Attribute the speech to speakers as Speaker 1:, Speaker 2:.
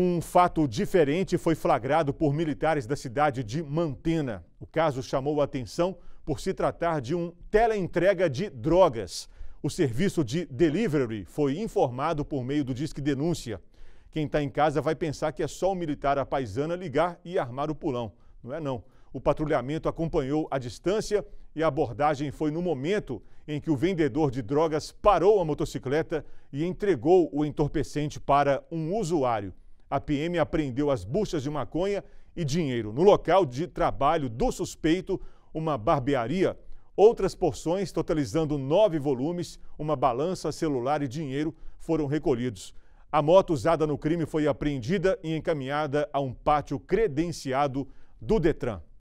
Speaker 1: Um fato diferente foi flagrado por militares da cidade de Mantena. O caso chamou a atenção por se tratar de um teleentrega de drogas. O serviço de delivery foi informado por meio do Disque Denúncia. Quem está em casa vai pensar que é só o militar à paisana ligar e armar o pulão. Não é não. O patrulhamento acompanhou a distância e a abordagem foi no momento em que o vendedor de drogas parou a motocicleta e entregou o entorpecente para um usuário a PM apreendeu as buchas de maconha e dinheiro. No local de trabalho do suspeito, uma barbearia, outras porções, totalizando nove volumes, uma balança, celular e dinheiro foram recolhidos. A moto usada no crime foi apreendida e encaminhada a um pátio credenciado do Detran.